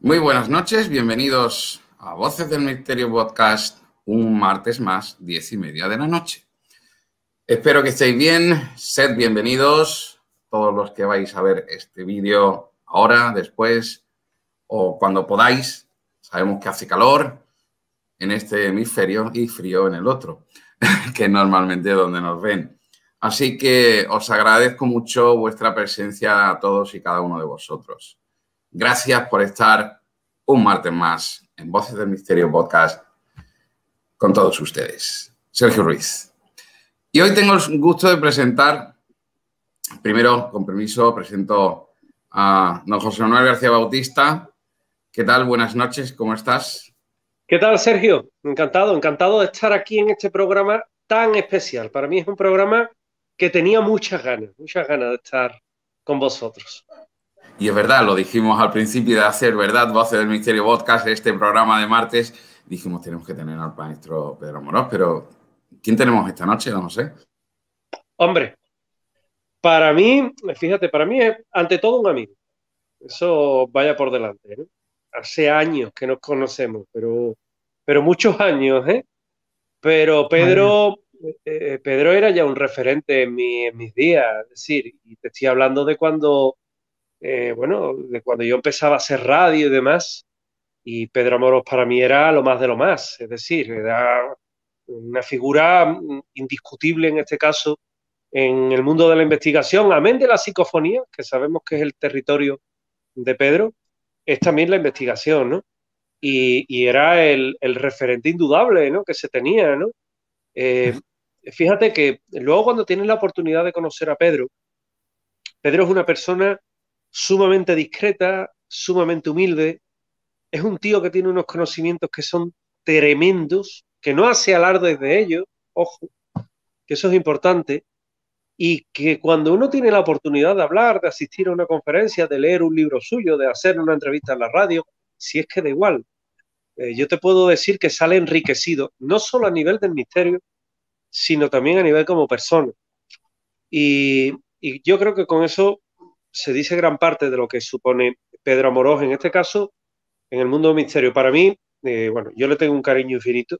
Muy buenas noches, bienvenidos a Voces del Misterio Podcast, un martes más, diez y media de la noche. Espero que estéis bien, sed bienvenidos todos los que vais a ver este vídeo ahora, después o cuando podáis. Sabemos que hace calor en este hemisferio y frío en el otro, que es normalmente donde nos ven. Así que os agradezco mucho vuestra presencia a todos y cada uno de vosotros. Gracias por estar un martes más en Voces del Misterio Podcast con todos ustedes. Sergio Ruiz. Y hoy tengo el gusto de presentar, primero, con permiso, presento a don José Manuel García Bautista. ¿Qué tal? Buenas noches, ¿cómo estás? ¿Qué tal, Sergio? Encantado, encantado de estar aquí en este programa tan especial. Para mí es un programa que tenía muchas ganas, muchas ganas de estar con vosotros. Y es verdad, lo dijimos al principio de hacer verdad, Voces del misterio podcast, este programa de martes. Dijimos, tenemos que tener al maestro Pedro Moros pero ¿quién tenemos esta noche, no sé. Hombre, para mí, fíjate, para mí es ante todo un amigo. Eso vaya por delante. ¿eh? Hace años que nos conocemos, pero, pero muchos años, ¿eh? Pero Pedro, eh, eh, Pedro era ya un referente en, en mis días, es decir, y te estoy hablando de cuando eh, bueno, de cuando yo empezaba a hacer radio y demás, y Pedro Moros para mí era lo más de lo más, es decir, era una figura mm, indiscutible en este caso en el mundo de la investigación, amén de la psicofonía, que sabemos que es el territorio de Pedro, es también la investigación, ¿no? Y, era el, referente indudable, ¿no? Que se tenía, ¿no? Eh, fíjate que luego cuando tienes la oportunidad de conocer a Pedro, Pedro es una persona sumamente discreta, sumamente humilde. Es un tío que tiene unos conocimientos que son tremendos, que no hace alarde de ellos, ojo, que eso es importante, y que cuando uno tiene la oportunidad de hablar, de asistir a una conferencia, de leer un libro suyo, de hacer una entrevista en la radio, si es que da igual, eh, yo te puedo decir que sale enriquecido, no solo a nivel del misterio, sino también a nivel como persona. y yo creo que con eso se dice gran parte de lo que supone Pedro Amorós en este caso en el mundo del misterio. Para mí, eh, bueno, yo le tengo un cariño infinito.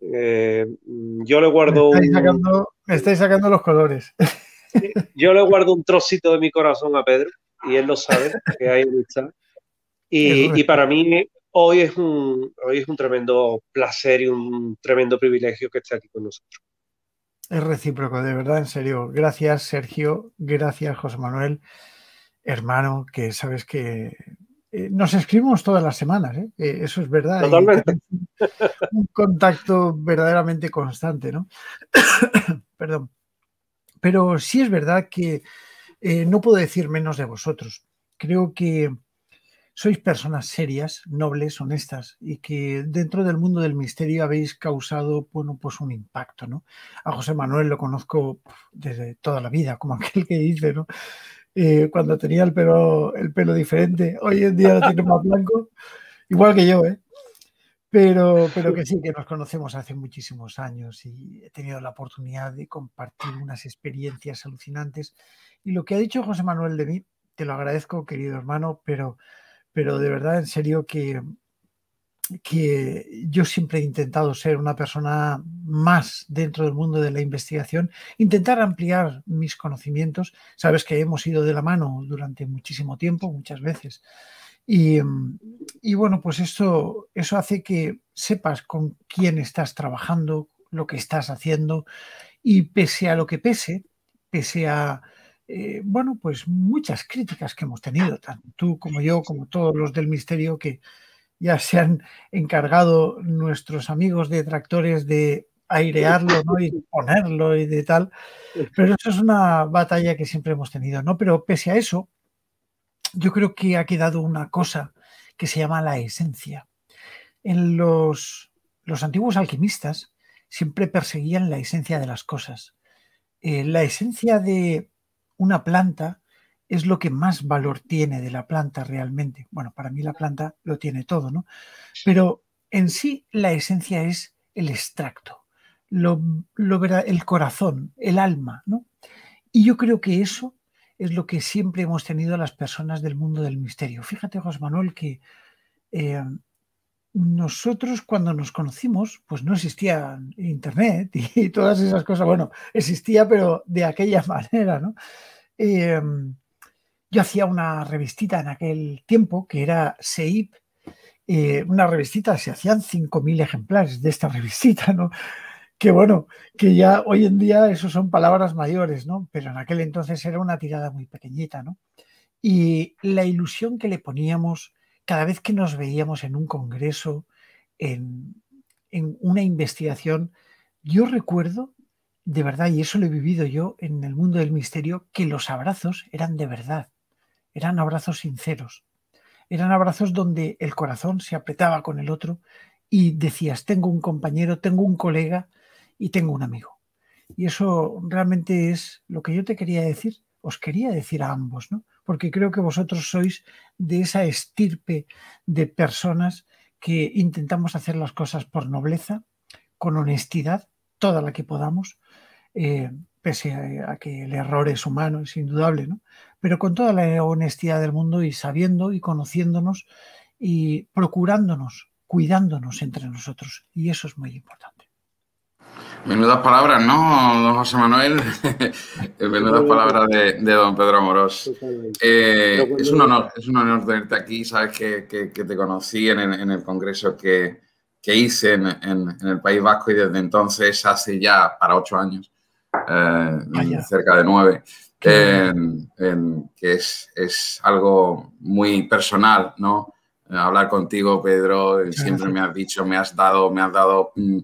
Eh, yo le guardo. Me un, sacando, los colores. Yo le guardo un trocito de mi corazón a Pedro y él lo sabe, que ahí está. Y, para mí hoy es, un, hoy es un tremendo placer y un tremendo privilegio que esté aquí con nosotros. Es recíproco, de verdad, en serio. Gracias, Sergio. Gracias, José Manuel. Hermano, que sabes que eh, nos escribimos todas las semanas, ¿eh? Eh, eso es verdad. Un contacto verdaderamente constante, ¿no? Perdón. Pero sí es verdad que no puedo decir menos de vosotros. Creo que sois personas serias, nobles, honestas y que dentro del mundo del misterio habéis causado pues un impacto. ¿no? A José Manuel lo conozco desde toda la vida, como aquel que dice, ¿no? Eh, cuando tenía el pelo, el pelo diferente, hoy en día lo tiene más blanco, igual que yo, ¿eh? Pero, pero que sí, que nos conocemos hace muchísimos años y he tenido la oportunidad de compartir unas experiencias alucinantes. Y lo que ha dicho José Manuel de mí, te lo agradezco, querido hermano, pero pero de verdad, en serio, que, que yo siempre he intentado ser una persona más dentro del mundo de la investigación, intentar ampliar mis conocimientos. Sabes que hemos ido de la mano durante muchísimo tiempo, muchas veces. Y, y bueno, pues eso hace que sepas con quién estás trabajando, lo que estás haciendo, y pese a lo que pese, pese a eh, bueno, pues muchas críticas que hemos tenido, tanto tú como yo, como todos los del misterio, que ya se han encargado nuestros amigos detractores de airearlo y ponerlo y de tal. Pero eso es una batalla que siempre hemos tenido, ¿no? Pero pese a eso, yo creo que ha quedado una cosa que se llama la esencia. En los, los antiguos alquimistas siempre perseguían la esencia de las cosas. Eh, la esencia de una planta es lo que más valor tiene de la planta realmente. Bueno, para mí la planta lo tiene todo, ¿no? Pero en sí la esencia es el extracto, lo, el corazón, el alma, ¿no? Y yo creo que eso es lo que siempre hemos tenido las personas del mundo del misterio. Fíjate, José Manuel, que eh, nosotros cuando nos conocimos, pues no existía Internet y, todas esas cosas. Bueno, existía, pero de aquella manera, ¿no? Em, yo hacía una revistita en aquel tiempo que era SEIP, eh, una revistita, se hacían 5.000 ejemplares de esta revistita, ¿no? Que bueno, que ya hoy en día eso son palabras mayores, ¿no? Pero en aquel entonces era una tirada muy pequeñita, ¿no? Y la ilusión que le poníamos cada vez que nos veíamos en un congreso, en, una investigación, yo recuerdo, de verdad, y eso lo he vivido yo en el mundo del misterio, que los abrazos eran de verdad, eran abrazos sinceros, eran abrazos donde el corazón se apretaba con el otro y decías, tengo un compañero, tengo un colega y tengo un amigo. Y eso realmente es lo que yo te quería decir, os quería decir a ambos, ¿no? porque creo que vosotros sois de esa estirpe de personas que intentamos hacer las cosas por nobleza, con honestidad, toda la que podamos, eh, pese eh, a, que el error es humano, es indudable, ¿no? pero con toda la honestidad del mundo y sabiendo y conociéndonos y procurándonos, cuidándonos entre nosotros. Y eso es muy importante. Menudas palabras, ¿no, don José Manuel? Menudas palabras de, don Pedro Amorós. Eh, es, un honor, es un honor tenerte aquí. Sabes que, que, te conocí en el, en el congreso que, que hice en, en, el País Vasco y desde entonces, hace ya para ocho años, eh, cerca de nueve, que es, es, algo muy personal, ¿no? Hablar contigo, Pedro, siempre me has dicho, me has dado, me has dado... Mm,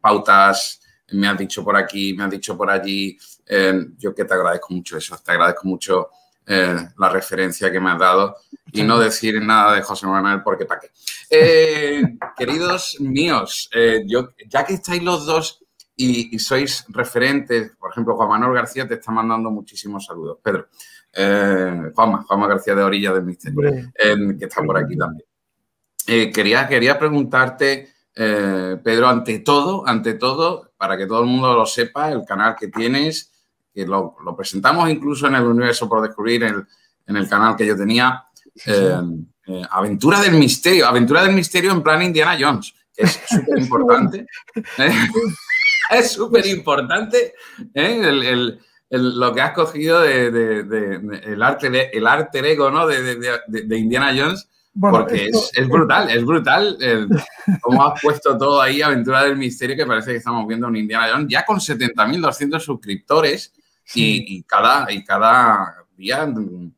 pautas, me has dicho por aquí, me has dicho por allí. Em, yo que te agradezco mucho eso, te agradezco mucho eh, la referencia que me has dado y no decir nada de José Manuel porque para qué. Eh, queridos míos, eh, yo, ya que estáis los dos y, sois referentes, por ejemplo, Juan Manuel García te está mandando muchísimos saludos, Pedro. Juan Juanma García de Orilla de Misterio, em, que está por aquí también. quería, quería preguntarte eh, Pedro, ante todo, ante todo, para que todo el mundo lo sepa, el canal que tienes, que lo, presentamos incluso en el universo por descubrir, en el, canal que yo tenía, eh, eh, Aventura del Misterio, Aventura del Misterio en plan Indiana Jones, es súper importante. es súper importante lo que has cogido de, el arte el arte ego ¿no? de, Indiana Jones porque es, brutal, es brutal eh, cómo has puesto todo ahí, Aventura del Misterio, que parece que estamos viendo un Indiana Jones ya con 70.200 suscriptores y, cada, y cada día, mm,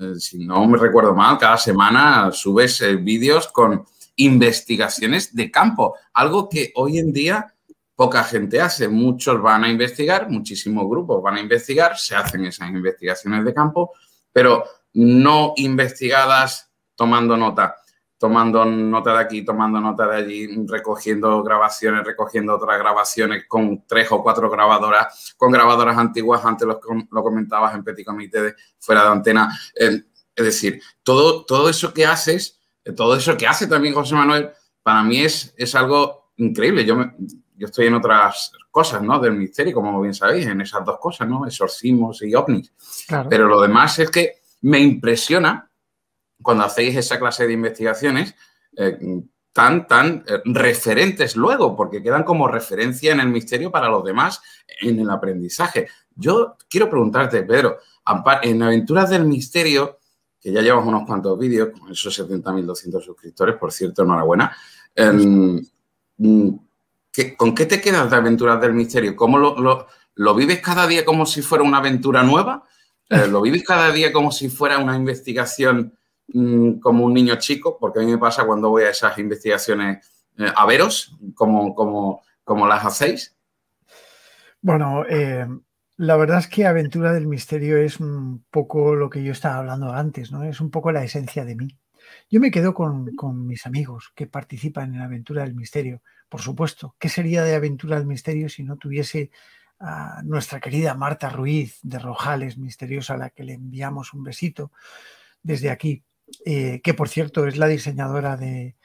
eh, si no me recuerdo mal, cada semana subes eh, vídeos con investigaciones de campo, algo que hoy en día poca gente hace. Muchos van a investigar, muchísimos grupos van a investigar, se hacen esas investigaciones de campo, pero no investigadas tomando nota, tomando nota de aquí, tomando nota de allí, recogiendo grabaciones, recogiendo otras grabaciones con tres o cuatro grabadoras, con grabadoras antiguas, antes lo, lo comentabas en Petit Comité, fuera de antena. es decir, todo, todo eso que haces, todo eso que hace también José Manuel, para mí es, es algo increíble. Yo, yo estoy en otras cosas, ¿no? Del misterio, como bien sabéis, en esas dos cosas, ¿no? Exorcismos y ovnis. Pero lo demás es que me impresiona cuando hacéis esa clase de investigaciones eh, tan, tan eh, referentes luego, porque quedan como referencia en el misterio para los demás en el aprendizaje. Yo quiero preguntarte, Pedro, en Aventuras del Misterio, que ya llevamos unos cuantos vídeos, con esos 70.200 suscriptores, por cierto, enhorabuena. Em, mm, ¿Con qué te quedas de Aventuras del Misterio? ¿Cómo lo, lo vives cada día como si fuera una aventura nueva? Eh, ¿Lo vives cada día como si fuera una investigación Mm, como un niño chico, porque a mí me pasa cuando voy a esas investigaciones eh, a veros, como, como, como, las hacéis. Bueno, eh, la verdad es que Aventura del Misterio es un poco lo que yo estaba hablando antes, ¿no? Es un poco la esencia de mí. Yo me quedo con, con mis amigos que participan en Aventura del Misterio, por supuesto. ¿Qué sería de Aventura del Misterio si no tuviese a nuestra querida Marta Ruiz de Rojales, misteriosa, a la que le enviamos un besito desde aquí. Eh, que por cierto es la diseñadora de,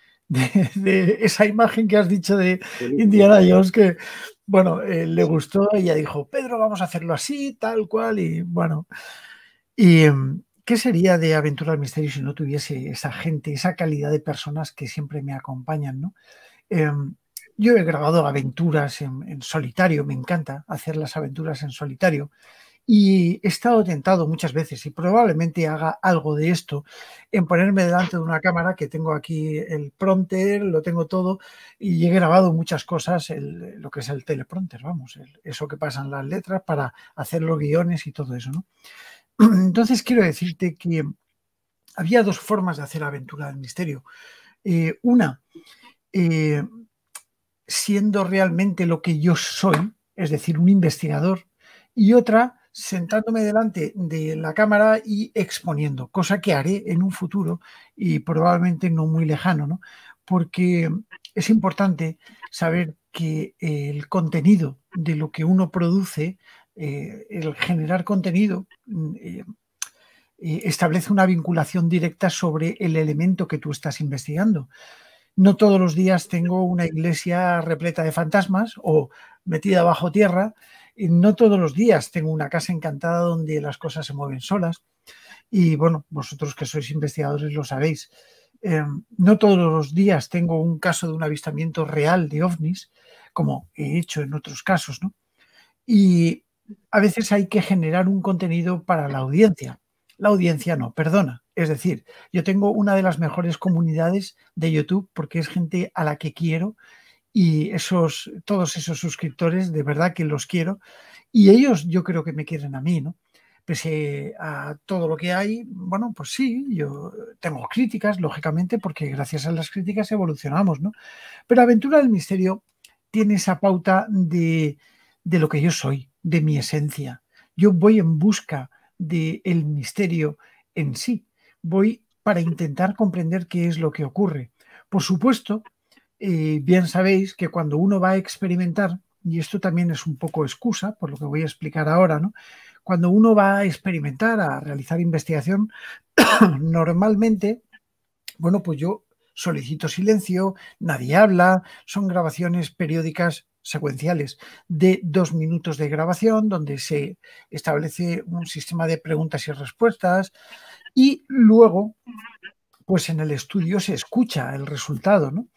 esa imagen que has dicho de Indiana Jones, que bueno, eh, le gustó, ella dijo, Pedro, vamos a hacerlo así, tal cual, y bueno. ¿Y em, qué sería de Aventuras Misterios si no tuviese esa gente, esa calidad de personas que siempre me acompañan, em, yo he grabado aventuras en solitario, me encanta hacer las aventuras en solitario. Y he estado tentado muchas veces y probablemente haga algo de esto en ponerme delante de una cámara que tengo aquí el prompter, lo tengo todo y he grabado muchas cosas, lo que es el teleprompter, vamos, eso que pasan las letras para hacer los guiones y todo eso. ¿no? Entonces quiero decirte que había dos formas de hacer aventura del misterio. Eh, una, eh, siendo realmente lo que yo soy, es decir, un investigador, y otra, sentándome delante de la cámara y exponiendo, cosa que haré en un futuro y probablemente no muy lejano, ¿no? porque es importante saber que eh, el contenido de lo que uno produce, eh, el generar contenido, eh, establece una vinculación directa sobre el elemento que tú estás investigando. No todos los días tengo una iglesia repleta de fantasmas o metida bajo tierra no todos los días tengo una casa encantada donde las cosas se mueven solas. Y bueno, vosotros que sois investigadores lo sabéis. Em, no todos los días tengo un caso de un avistamiento real de ovnis, como he hecho en otros casos, ¿no? Y a veces hay que generar un contenido para la audiencia. La audiencia no, perdona. Es decir, yo tengo una de las mejores comunidades de YouTube porque es gente a la que quiero y esos, todos esos suscriptores, de verdad que los quiero. Y ellos yo creo que me quieren a mí, ¿no? Pese a todo lo que hay, bueno, pues sí, yo tengo críticas, lógicamente, porque gracias a las críticas evolucionamos, ¿no? Pero Aventura del Misterio tiene esa pauta de, de lo que yo soy, de mi esencia. Yo voy en busca del el misterio en sí, voy para intentar comprender qué es lo que ocurre. Por supuesto, eh, bien sabéis que cuando uno va a experimentar, y esto también es un poco excusa, por lo que voy a explicar ahora, ¿no? Cuando uno va a experimentar, a realizar investigación, normalmente, bueno, pues yo solicito silencio, nadie habla, son grabaciones periódicas secuenciales de dos minutos de grabación, donde se establece un sistema de preguntas y respuestas, y luego, pues en el estudio se escucha el resultado, ¿no?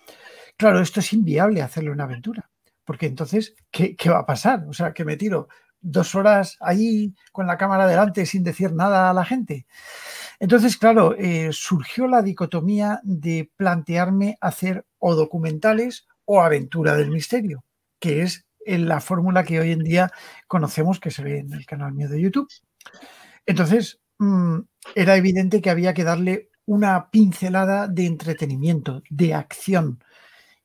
Claro, esto es inviable hacerle una aventura, porque entonces, ¿qué, va a pasar? O sea, que me tiro dos horas ahí con la cámara delante sin decir nada a la gente. Entonces, claro, eh, surgió la dicotomía de plantearme hacer o documentales o aventura del misterio, que es la fórmula que hoy en día conocemos que se ve en el canal mío de YouTube. Entonces, mm, era evidente que había que darle una pincelada de entretenimiento, de acción,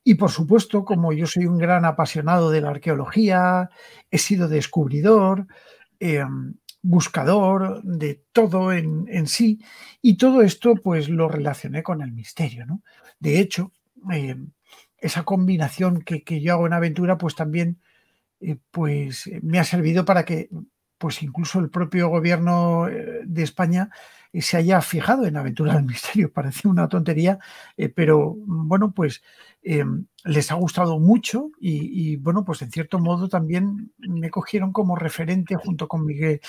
y por supuesto, como yo soy un gran apasionado de la arqueología, he sido descubridor, em, buscador de todo en, sí, y todo esto pues lo relacioné con el misterio. De hecho, em, esa combinación que, yo hago en aventura pues también eh, pues, me ha servido para que pues incluso el propio gobierno eh, de España se haya fijado en Aventura del Misterio. Parece una tontería, eh, pero bueno, pues em, les ha gustado mucho y, bueno, pues en cierto modo también me cogieron como referente junto con Miguel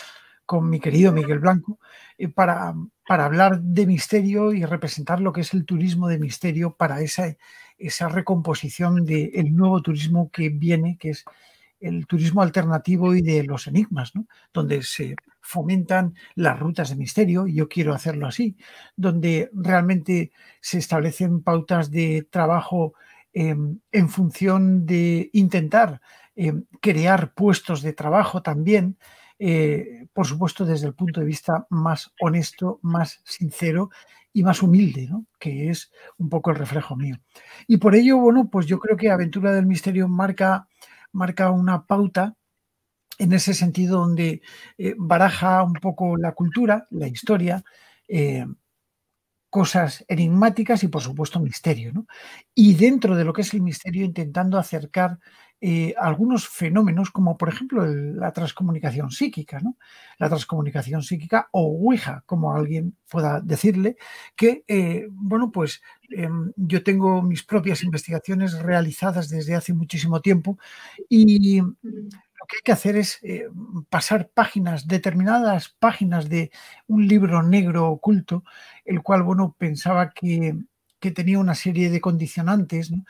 con mi querido Miguel Blanco, eh, para, para hablar de misterio y representar lo que es el turismo de misterio para esa, esa recomposición del el nuevo turismo que viene, que es el turismo alternativo y de los enigmas, donde se fomentan las rutas de misterio, y yo quiero hacerlo así, donde realmente se establecen pautas de trabajo em, en función de intentar em, crear puestos de trabajo también, eh, por supuesto desde el punto de vista más honesto, más sincero y más humilde, que es un poco el reflejo mío. Y por ello, bueno, pues yo creo que Aventura del Misterio marca marca una pauta en ese sentido donde eh, baraja un poco la cultura, la historia, eh, cosas enigmáticas y por supuesto misterio. ¿no? Y dentro de lo que es el misterio, intentando acercar eh, algunos fenómenos como por ejemplo la transcomunicación psíquica, ¿no? la transcomunicación psíquica o Ouija, como alguien pueda decirle, que, eh, bueno, pues em, yo tengo mis propias investigaciones realizadas desde hace muchísimo tiempo y lo que hay que hacer es eh, pasar páginas, determinadas páginas de un libro negro oculto, el cual, bueno, pensaba que, que tenía una serie de condicionantes, ¿no?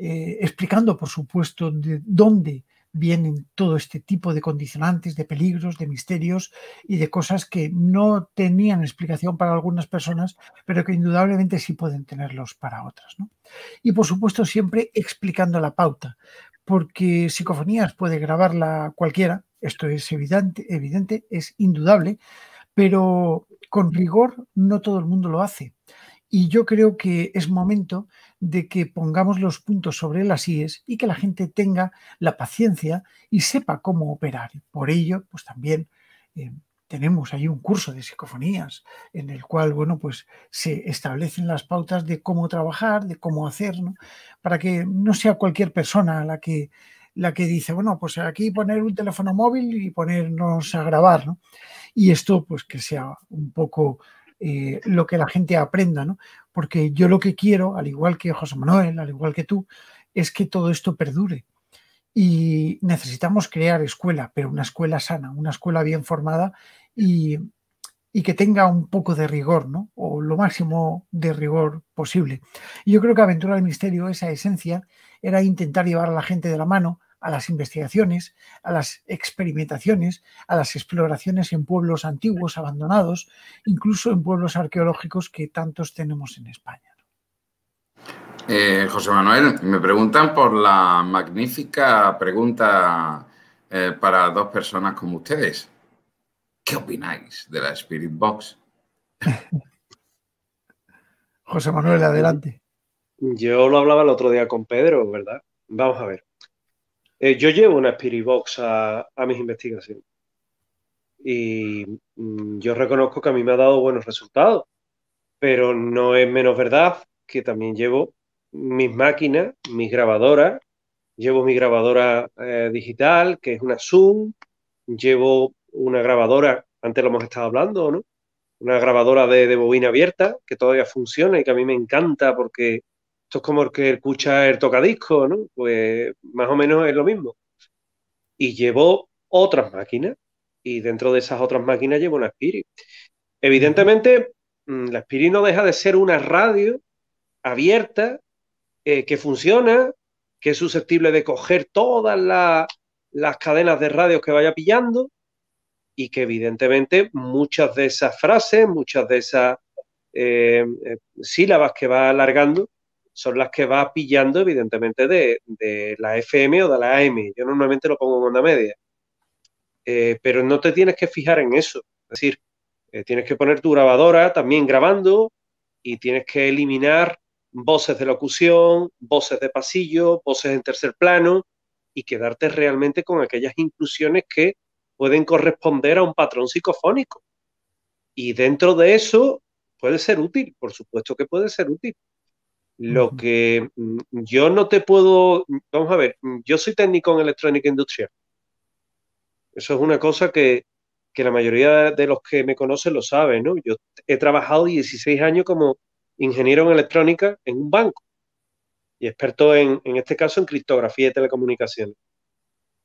Eh, explicando, por supuesto, de dónde vienen todo este tipo de condicionantes, de peligros, de misterios y de cosas que no tenían explicación para algunas personas, pero que indudablemente sí pueden tenerlos para otras. Y por supuesto siempre explicando la pauta, porque psicofonías puede grabarla cualquiera, esto es evidente es indudable, pero con rigor no todo el mundo lo hace. Y yo creo que es momento de que pongamos los puntos sobre las IES y que la gente tenga la paciencia y sepa cómo operar. Por ello, pues también eh, tenemos ahí un curso de psicofonías en el cual, bueno, pues se establecen las pautas de cómo trabajar, de cómo hacer, ¿no? Para que no sea cualquier persona la que la que dice, bueno, pues aquí poner un teléfono móvil y ponernos a grabar, ¿no? Y esto, pues que sea un poco eh, lo que la gente aprenda, ¿no? Porque yo lo que quiero, al igual que José Manuel, al igual que tú, es que todo esto perdure. Y necesitamos crear escuela, pero una escuela sana, una escuela bien formada y, que tenga un poco de rigor, ¿no? O lo máximo de rigor posible. Y yo creo que Aventura del Misterio, esa esencia, era intentar llevar a la gente de la mano a las investigaciones, a las experimentaciones, a las exploraciones en pueblos antiguos, abandonados, incluso en pueblos arqueológicos que tantos tenemos en España. Eh, José Manuel, me preguntan por la magnífica pregunta eh, para dos personas como ustedes. ¿Qué opináis de la Spirit Box? José Manuel, adelante. Yo lo hablaba el otro día con Pedro, ¿verdad? Vamos a ver. Eh, yo llevo una Spirit Box a, mis investigaciones y mm, yo reconozco que a mí me ha dado buenos resultados, pero no es menos verdad que también llevo mis máquinas, mis grabadoras, llevo mi grabadora eh, digital, que es una Zoom, llevo una grabadora, antes lo hemos estado hablando, ¿no? Una grabadora de, de bobina abierta que todavía funciona y que a mí me encanta porque esto es como el que escucha el tocadisco, ¿no? Pues más o menos es lo mismo. Y llevó otras máquinas y dentro de esas otras máquinas llevó una Spirit. Evidentemente, mm, la Spirit no deja de ser una radio abierta eh, que funciona, que es susceptible de coger todas las cadenas de radios que vaya pillando y que evidentemente muchas de esas frases, muchas de esas eh, eh, sílabas que va alargando, son las que va pillando, evidentemente, de, la FM o de la AM. Yo normalmente lo pongo en onda media. Eh, pero no te tienes que fijar en eso. Es decir, eh, tienes que poner tu grabadora también grabando y tienes que eliminar voces de locución, voces de pasillo, voces en tercer plano y quedarte realmente con aquellas inclusiones que pueden corresponder a un patrón psicofónico. Y dentro de eso puede ser útil, por supuesto que puede ser útil, lo que mm, yo no te puedo, vamos a ver, mm, yo soy técnico en electrónica industrial. Eso es una cosa que, la mayoría de los que me conocen lo saben, ¿no? Yo he trabajado 16 años como ingeniero en electrónica en un banco y experto en, en este caso en criptografía y telecomunicaciones.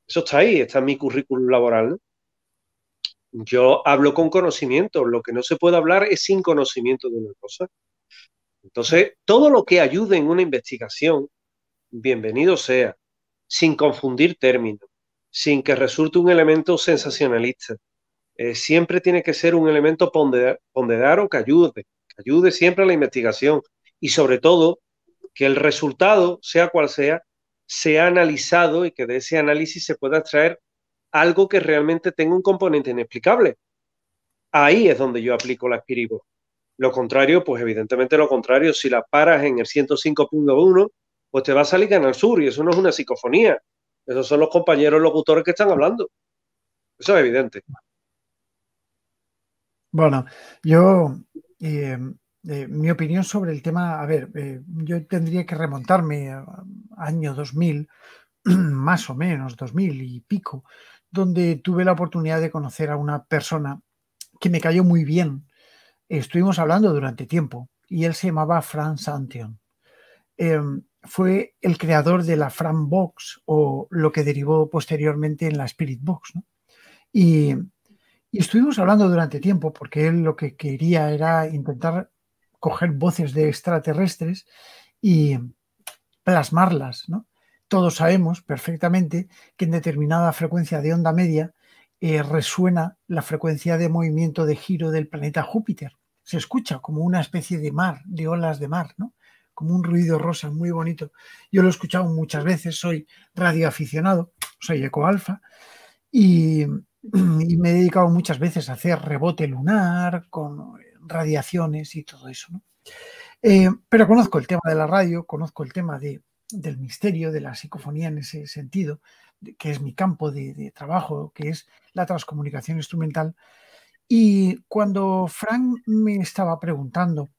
Eso está ahí, está en mi currículum laboral. Yo hablo con conocimiento, lo que no se puede hablar es sin conocimiento de una cosa. Entonces, todo lo que ayude en una investigación, bienvenido sea, sin confundir términos, sin que resulte un elemento sensacionalista. Eh, siempre tiene que ser un elemento ponderado que ayude, que ayude siempre a la investigación y sobre todo que el resultado, sea cual sea, sea analizado y que de ese análisis se pueda extraer algo que realmente tenga un componente inexplicable. Ahí es donde yo aplico la espiribo. Lo contrario, pues evidentemente lo contrario, si la paras en el 105.1, pues te va a salir en el Sur y eso no es una psicofonía. Esos son los compañeros locutores que están hablando. Eso es evidente. Bueno, yo, eh, eh, mi opinión sobre el tema, a ver, eh, yo tendría que remontarme año 2000, más o menos 2000 y pico, donde tuve la oportunidad de conocer a una persona que me cayó muy bien estuvimos hablando durante tiempo y él se llamaba Fran Santion. Em, fue el creador de la Fran Box o lo que derivó posteriormente en la Spirit Box. Y, estuvimos hablando durante tiempo porque él lo que quería era intentar coger voces de extraterrestres y plasmarlas. ¿no? Todos sabemos perfectamente que en determinada frecuencia de onda media eh, resuena la frecuencia de movimiento de giro del planeta Júpiter. Se escucha como una especie de mar, de olas de mar, ¿no? como un ruido rosa muy bonito. Yo lo he escuchado muchas veces, soy radioaficionado, soy ecoalfa y, y me he dedicado muchas veces a hacer rebote lunar con radiaciones y todo eso. ¿no? Eh, pero conozco el tema de la radio, conozco el tema del misterio, de la psicofonía en ese sentido, que es mi campo de trabajo, que es la transcomunicación instrumental. Y cuando Frank me estaba preguntando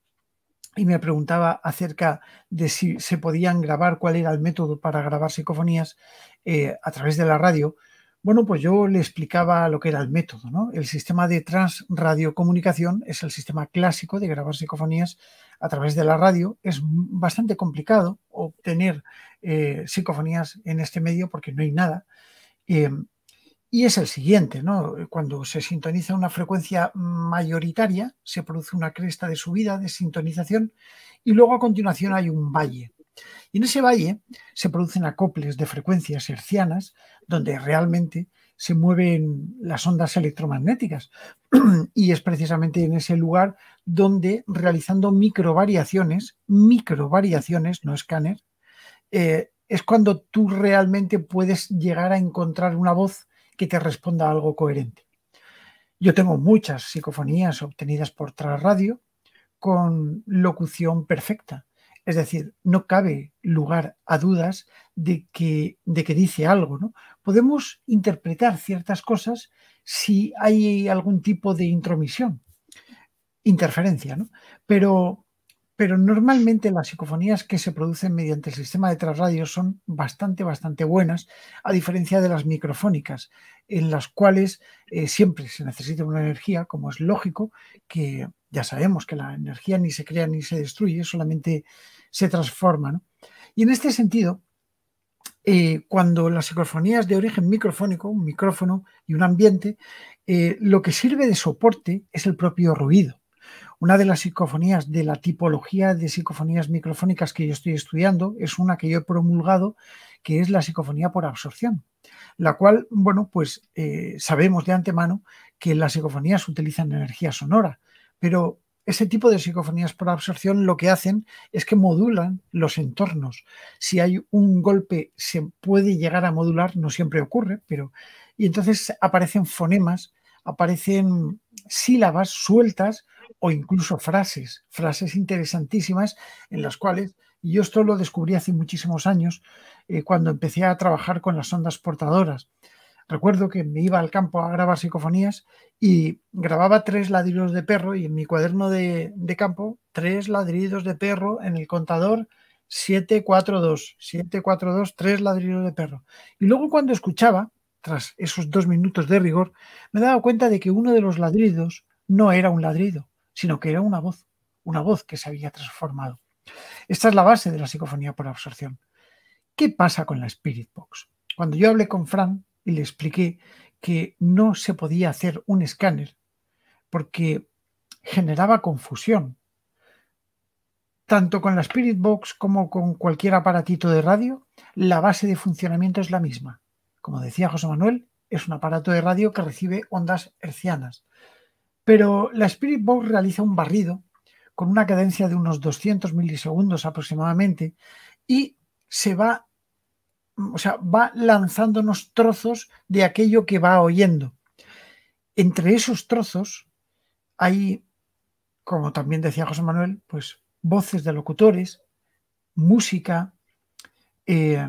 y me preguntaba acerca de si se podían grabar, cuál era el método para grabar psicofonías eh, a través de la radio, bueno, pues yo le explicaba lo que era el método. ¿no? El sistema de transradiocomunicación es el sistema clásico de grabar psicofonías a través de la radio. Es bastante complicado obtener eh, psicofonías en este medio porque no hay nada. Eh, y es el siguiente, Cuando se sintoniza una frecuencia mayoritaria, se produce una cresta de subida, de sintonización, y luego a continuación hay un valle. Y en ese valle se producen acoples de frecuencias hercianas, donde realmente se mueven las ondas electromagnéticas. y es precisamente en ese lugar donde, realizando microvariaciones, microvariaciones, no escáner, eh, es cuando tú realmente puedes llegar a encontrar una voz que te responda algo coherente. Yo tengo muchas psicofonías obtenidas por trasradio con locución perfecta. Es decir, no cabe lugar a dudas de que, de que dice algo. ¿no? Podemos interpretar ciertas cosas si hay algún tipo de intromisión, interferencia, ¿no? pero pero normalmente las psicofonías que se producen mediante el sistema de trasradio son bastante, bastante buenas, a diferencia de las microfónicas, en las cuales eh, siempre se necesita una energía, como es lógico, que ya sabemos que la energía ni se crea ni se destruye, solamente se transforma. Y en este sentido, eh, cuando las psicofonías de origen microfónico, un micrófono y un ambiente, eh, lo que sirve de soporte es el propio ruido una de las psicofonías de la tipología de psicofonías microfónicas que yo estoy estudiando es una que yo he promulgado, que es la psicofonía por absorción, la cual, bueno, pues eh, sabemos de antemano que las psicofonías utilizan energía sonora, pero ese tipo de psicofonías por absorción lo que hacen es que modulan los entornos. Si hay un golpe, se puede llegar a modular, no siempre ocurre, pero. Y entonces aparecen fonemas, aparecen sílabas sueltas o incluso frases, frases interesantísimas en las cuales, y yo esto lo descubrí hace muchísimos años, eh, cuando empecé a trabajar con las ondas portadoras. Recuerdo que me iba al campo a grabar psicofonías y grababa tres ladridos de perro y en mi cuaderno de, de campo, tres ladridos de perro en el contador 742, 742, tres ladridos de perro. Y luego cuando escuchaba, tras esos dos minutos de rigor, me he dado cuenta de que uno de los ladridos no era un ladrido, sino que era una voz, una voz que se había transformado. Esta es la base de la psicofonía por absorción. ¿Qué pasa con la Spirit Box? Cuando yo hablé con Fran y le expliqué que no se podía hacer un escáner porque generaba confusión, tanto con la Spirit Box como con cualquier aparatito de radio, la base de funcionamiento es la misma como decía José Manuel, es un aparato de radio que recibe ondas hercianas. Pero la Spirit Box realiza un barrido con una cadencia de unos 200 milisegundos aproximadamente y se va, o sea, va lanzándonos trozos de aquello que va oyendo. Entre esos trozos hay, como también decía José Manuel, pues voces de locutores, música, eh,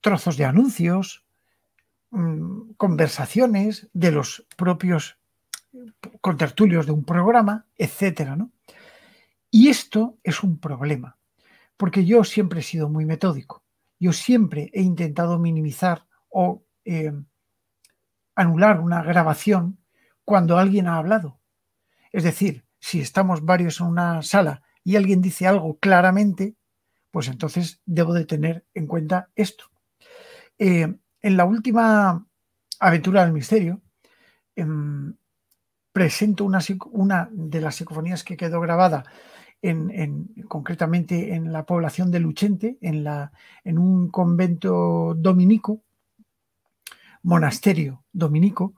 trozos de anuncios, mm, conversaciones de los propios contertulios de un programa, etcétera, Y esto es un problema, porque yo siempre he sido muy metódico. Yo siempre he intentado minimizar o eh, anular una grabación cuando alguien ha hablado. Es decir, si estamos varios en una sala y alguien dice algo claramente, pues entonces debo de tener en cuenta esto. Eh, en la última aventura del misterio, em, presento una, de las psicofonías que quedó grabada en, concretamente en la población de Luchente, en un convento dominico, monasterio dominico,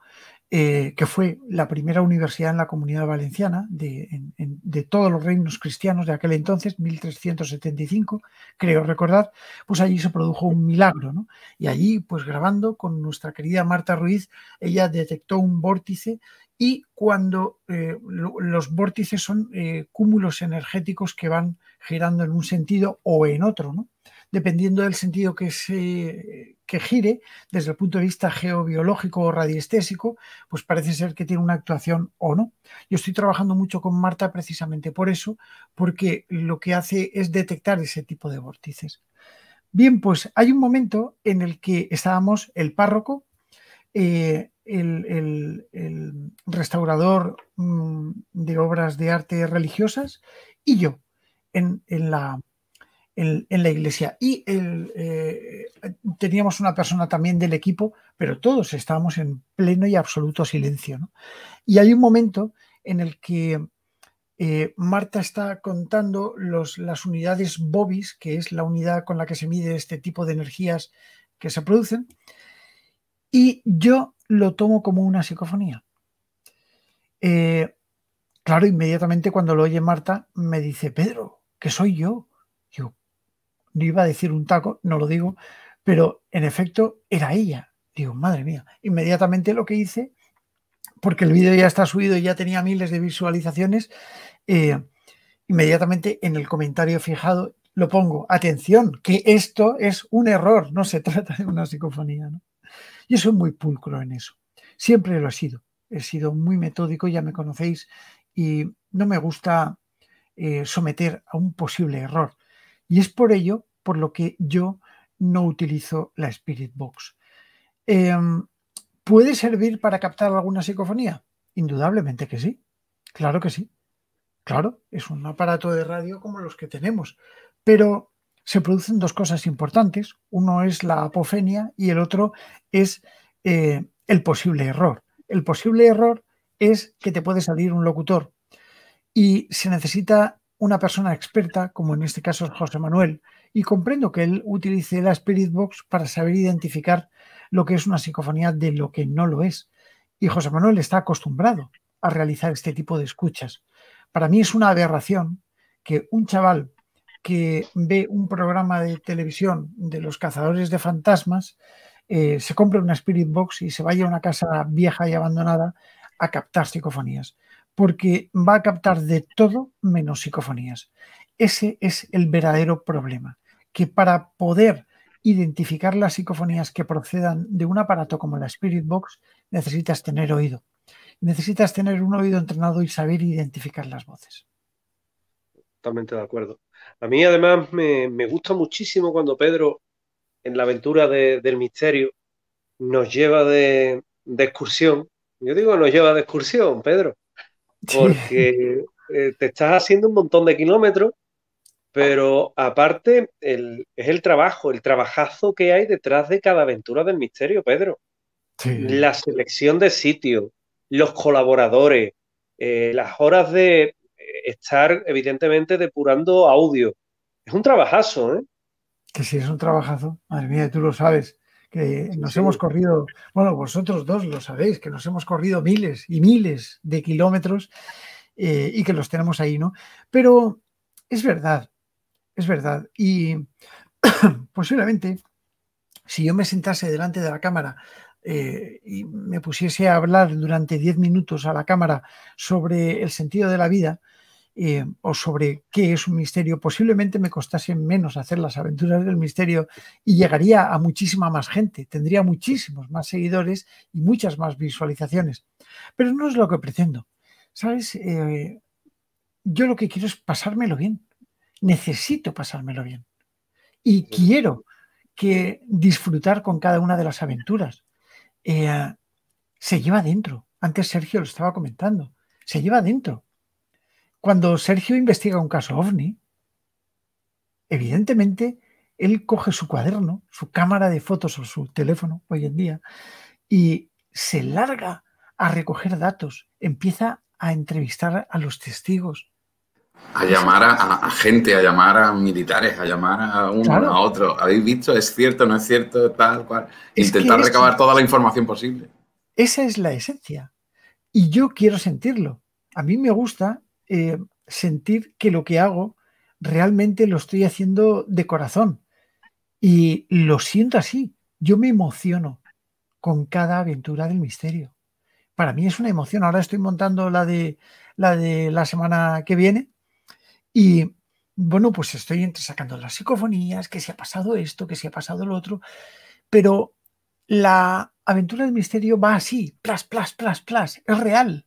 eh, que fue la primera universidad en la comunidad valenciana de, todos los reinos cristianos de aquel entonces, 1375, creo recordar, pues allí se produjo un milagro, ¿no? Y allí, pues grabando con nuestra querida Marta Ruiz, ella detectó un vórtice y cuando eh, los vórtices son eh, cúmulos energéticos que van girando en un sentido o en otro, ¿no? Dependiendo del sentido que se que gire desde el punto de vista geobiológico o radiestésico, pues parece ser que tiene una actuación o no. Yo estoy trabajando mucho con Marta precisamente por eso, porque lo que hace es detectar ese tipo de vórtices. Bien, pues hay un momento en el que estábamos el párroco, eh, el, el, restaurador mm, de obras de arte religiosas y yo en, en la en, la iglesia. Y eh, teníamos una persona también del equipo, pero todos estábamos en pleno y absoluto silencio. Y hay un momento en el que eh, Marta está contando los, las unidades BOBIS, que es la unidad con la que se mide este tipo de energías que se producen, y yo lo tomo como una psicofonía. Eh, claro, inmediatamente cuando lo oye Marta, me dice, Pedro, que soy yo no iba a decir un taco, no lo digo, pero en efecto era ella. Digo, madre mía, inmediatamente lo que hice, porque el vídeo ya está subido y ya tenía miles de visualizaciones, eh, inmediatamente en el comentario fijado lo pongo, atención, que esto es un error, no se trata de una psicofonía. ¿no? Yo soy muy pulcro en eso, siempre lo he sido, he sido muy metódico, ya me conocéis, y no me gusta eh, someter a un posible error. Y es por ello por lo que yo no utilizo la Spirit Box. Em, ¿Puede servir para captar alguna psicofonía? Indudablemente que sí. Claro que sí. Claro, es un aparato de radio como los que tenemos. Pero se producen dos cosas importantes. Uno es la apofenia y el otro es eh, el posible error. El posible error es que te puede salir un locutor y se necesita una persona experta, como en este caso es José Manuel, y comprendo que él utilice la Spirit Box para saber identificar lo que es una psicofonía de lo que no lo es. Y José Manuel está acostumbrado a realizar este tipo de escuchas. Para mí es una aberración que un chaval que ve un programa de televisión de los cazadores de fantasmas eh, se compre una Spirit Box y se vaya a una casa vieja y abandonada a captar psicofonías porque va a captar de todo menos psicofonías. Ese es el verdadero problema, que para poder identificar las psicofonías que procedan de un aparato como la Spirit Box, necesitas tener oído. Necesitas tener un oído entrenado y saber identificar las voces. Totalmente de acuerdo. A mí además me, gusta muchísimo cuando Pedro, en la aventura del misterio, nos lleva de, de excursión. Yo digo, nos lleva de excursión, Pedro porque eh, te estás haciendo un montón de kilómetros, pero aparte el, es el trabajo, el trabajazo que hay detrás de cada aventura del misterio, Pedro. La selección de sitios, los colaboradores, eh, las horas de eh, estar evidentemente depurando audio. Es un trabajazo, ¿eh? Que sí, es un trabajazo. Madre mía, tú lo sabes que nos hemos corrido, bueno, vosotros dos lo sabéis, que nos hemos corrido miles y miles de kilómetros eh, y que los tenemos ahí, ¿no? Pero es verdad, es verdad. Y posiblemente, si yo me sentase delante de la cámara eh, y me pusiese a hablar durante 10 minutos a la cámara sobre el sentido de la vida, eh, o sobre qué es un misterio, posiblemente me costase menos hacer las aventuras del misterio y llegaría a muchísima más gente, tendría muchísimos más seguidores y muchas más visualizaciones. Pero no es lo que pretendo. ¿Sabes? Eh, yo lo que quiero es pasármelo bien. Necesito pasármelo bien. Y quiero que disfrutar con cada una de las aventuras. Eh, se lleva dentro. Antes Sergio lo estaba comentando. Se lleva dentro. Cuando Sergio investiga un caso ovni, evidentemente él coge su cuaderno, su cámara de fotos o su teléfono hoy en día y se larga a recoger datos, empieza a entrevistar a los testigos. A llamar a, gente, a llamar a militares, a llamar a uno, a otro. ¿Habéis visto? ¿Es cierto? ¿No es cierto? Tal cual. Intentar recabar toda la información posible. Esa es la esencia. Y yo quiero sentirlo. A mí me gusta eh, sentir que lo que hago realmente lo estoy haciendo de corazón. Y lo siento así. Yo me emociono con cada aventura del misterio. Para mí es una emoción. Ahora estoy montando la de la, de la semana que viene y bueno, pues estoy entre sacando las psicofonías, que se ha pasado esto, que se ha pasado lo otro, pero la aventura del misterio va así, plas, plas, plas, plas, es real.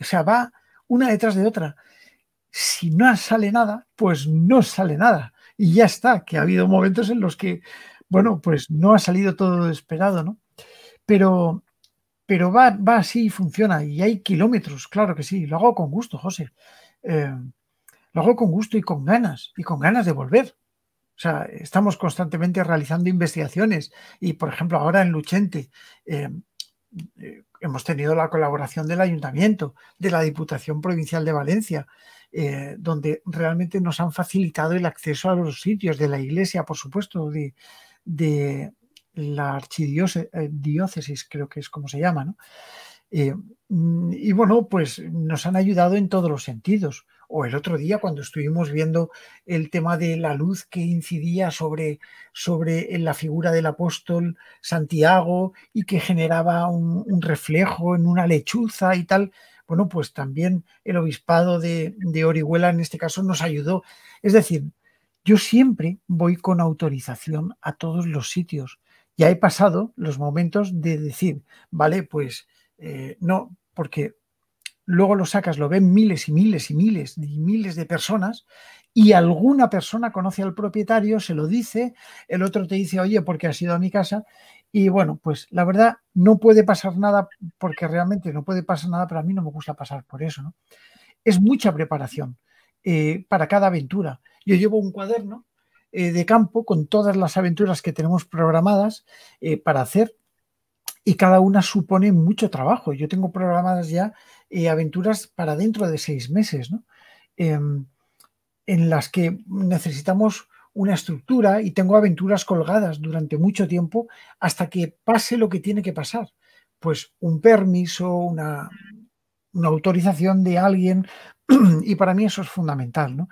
O sea, va una detrás de otra. Si no sale nada, pues no sale nada. Y ya está, que ha habido momentos en los que, bueno, pues no ha salido todo lo esperado, ¿no? Pero, pero va, va así y funciona. Y hay kilómetros, claro que sí. Lo hago con gusto, José. Eh, lo hago con gusto y con ganas, y con ganas de volver. O sea, estamos constantemente realizando investigaciones y, por ejemplo, ahora en Luchente, eh, eh, hemos tenido la colaboración del ayuntamiento, de la Diputación Provincial de Valencia, eh, donde realmente nos han facilitado el acceso a los sitios de la iglesia, por supuesto, de, la archidiócesis, eh, creo que es como se llama, ¿no? Eh, mm, y bueno, pues nos han ayudado en todos los sentidos o el otro día cuando estuvimos viendo el tema de la luz que incidía sobre, sobre la figura del apóstol Santiago y que generaba un, reflejo en una lechuza y tal, bueno, pues también el obispado de, de Orihuela en este caso nos ayudó. Es decir, yo siempre voy con autorización a todos los sitios. Ya he pasado los momentos de decir, vale, pues eh, no, porque luego lo sacas, lo ven miles y miles y miles y miles de personas y alguna persona conoce al propietario, se lo dice, el otro te dice, oye, porque has ido a mi casa. Y bueno, pues la verdad no puede pasar nada porque realmente no puede pasar nada, pero a mí no me gusta pasar por eso. ¿no? Es mucha preparación eh, para cada aventura. Yo llevo un cuaderno eh, de campo con todas las aventuras que tenemos programadas eh, para hacer y cada una supone mucho trabajo. Yo tengo programadas ya eh, aventuras para dentro de seis meses, ¿no? Em, en las que necesitamos una estructura y tengo aventuras colgadas durante mucho tiempo hasta que pase lo que tiene que pasar. Pues un permiso, una, autorización de alguien, y para mí eso es fundamental. ¿no?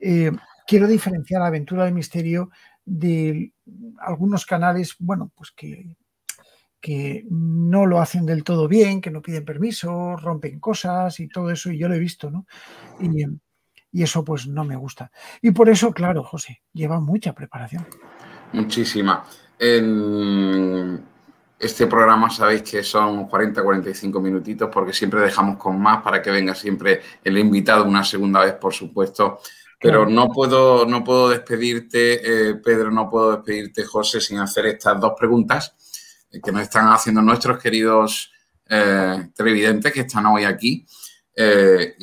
Eh, quiero diferenciar la aventura del misterio de algunos canales, bueno, pues que que no lo hacen del todo bien, que no piden permiso, rompen cosas y todo eso, y yo lo he visto, ¿no? Y, em, eso pues no me gusta. Y por eso, claro, José, lleva mucha preparación. Muchísima. En este programa sabéis que son 40-45 minutitos porque siempre dejamos con más para que venga siempre el invitado una segunda vez, por supuesto. Pero no puedo, no puedo despedirte, eh, Pedro, no puedo despedirte, José, sin hacer estas dos preguntas eh, que nos están haciendo nuestros queridos eh, televidentes que están hoy aquí. Eh,